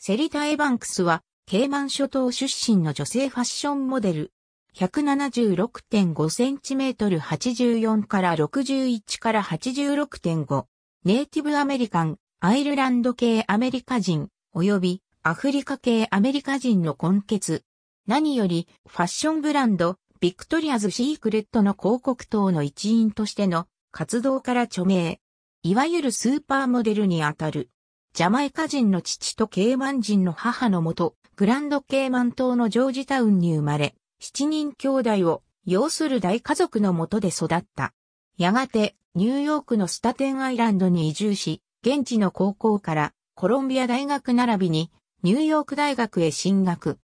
セリタ・エバンクスは、ケイマン諸島出身の女性ファッションモデル。176.5センチメートル84から61から86.5。ネイティブアメリカン、アイルランド系アメリカ人、及びアフリカ系アメリカ人の根血。何より、ファッションブランド、ビクトリアズ・シークレットの広告等の一員としての活動から著名。いわゆるスーパーモデルにあたる。ジャマイカ人の父とケイマン人の母のもと、グランドケイマン島のジョージタウンに生まれ、七人兄弟を要する大家族のもとで育った。やがて、ニューヨークのスタテンアイランドに移住し、現地の高校からコロンビア大学並びにニューヨーク大学へ進学。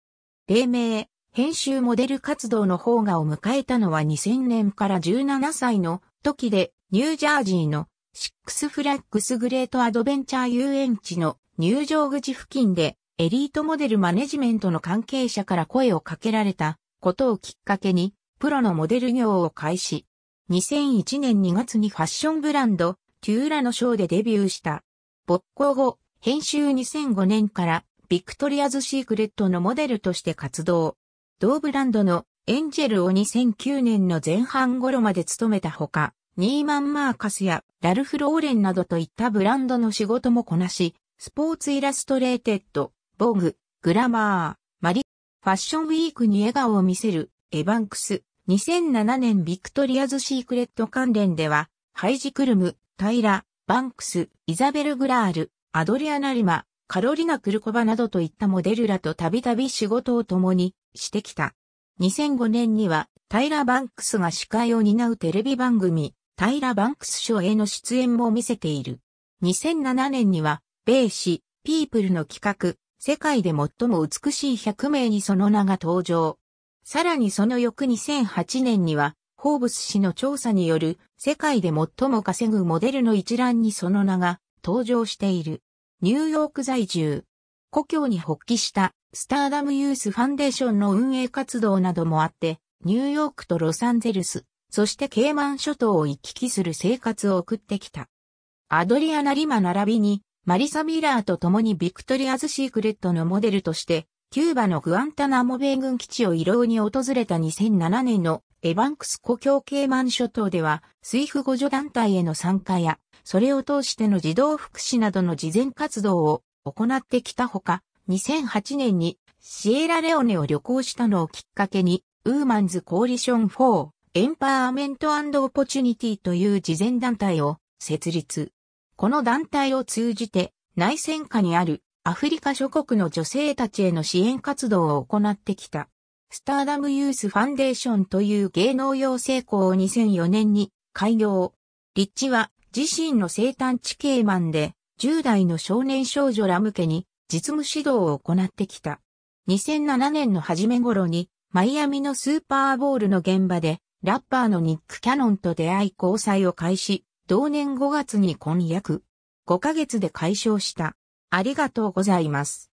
黎明、編集モデル活動の方がを迎えたのは2000年から17歳の時で、ニュージャージーのシックスフラッグスグレートアドベンチャー遊園地の入場口付近でエリートモデルマネジメントの関係者から声をかけられたことをきっかけにプロのモデル業を開始。2001年2月にファッションブランドテューラのショーでデビューした。没後後、編集2005年からビクトリアズ・シークレットのモデルとして活動。同ブランドのエンジェルを2009年の前半頃まで務めたほか、ニーマン・マーカスやラルフ・ローレンなどといったブランドの仕事もこなし、スポーツイラストレーテッド、ボグ、グラマー、マリ、ファッションウィークに笑顔を見せる、エバンクス、2007年ビクトリアズ・シークレット関連では、ハイジ・クルム、タイラ、バンクス、イザベル・グラール、アドリアナ・リマ、カロリナ・クルコバなどといったモデルらとたびたび仕事を共にしてきた。2005年にはタイラ・バンクスが司会を担うテレビ番組、タイラ・バンクス賞への出演も見せている。2007年には、米紙、ピープルの企画、世界で最も美しい100名にその名が登場。さらにその翌2008年には、ホーブス氏の調査による世界で最も稼ぐモデルの一覧にその名が登場している。ニューヨーク在住。故郷に発起したスターダムユースファンデーションの運営活動などもあって、ニューヨークとロサンゼルス、そしてケイマン諸島を行き来する生活を送ってきた。アドリアナ・リマ並びに、マリサ・ミラーと共にビクトリアズ・シークレットのモデルとして、キューバのグアンタナモ米軍基地を移動に訪れた2007年のエバンクス故郷ケイマン諸島では、水夫互助団体への参加や、それを通しての児童福祉などの慈善活動を行ってきたほか、2008年にシエラレオネを旅行したのをきっかけに、ウーマンズ・コーリション4エンパワーメントオポチュニティという慈善団体を設立。この団体を通じて内戦下にあるアフリカ諸国の女性たちへの支援活動を行ってきた。スターダムユースファンデーションという芸能養成校を2004年に開業。立地は自身の生誕地ケイマンで10代の少年少女ら向けに実務指導を行ってきた。2007年の初め頃にマイアミのスーパーボールの現場でラッパーのニック・キャノンと出会い交際を開始、同年5月に婚約。5ヶ月で解消した。ありがとうございます。